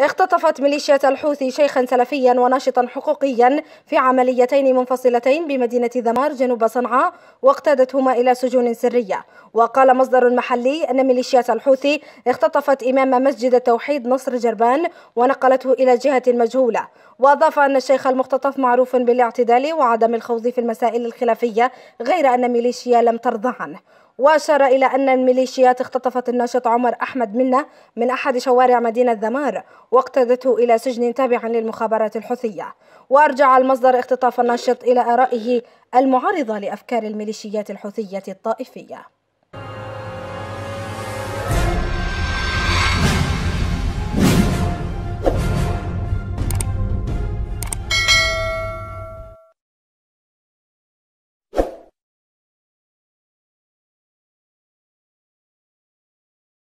اختطفت ميليشيات الحوثي شيخا سلفيا وناشطا حقوقيا في عمليتين منفصلتين بمدينة ذمار جنوب صنعاء واقتادتهما إلى سجون سرية وقال مصدر محلي أن ميليشيات الحوثي اختطفت إمام مسجد التوحيد نصر جربان ونقلته إلى جهة مجهولة وأضاف أن الشيخ المختطف معروف بالاعتدال وعدم الخوض في المسائل الخلافية غير أن ميليشيا لم ترضى عنه وأشار إلى أن الميليشيات اختطفت الناشط عمر أحمد منا من أحد شوارع مدينة ذمار واقتادته إلى سجن تابع للمخابرات الحوثية وأرجع المصدر اختطاف الناشط إلى آرائه المعارضة لأفكار الميليشيات الحوثية الطائفية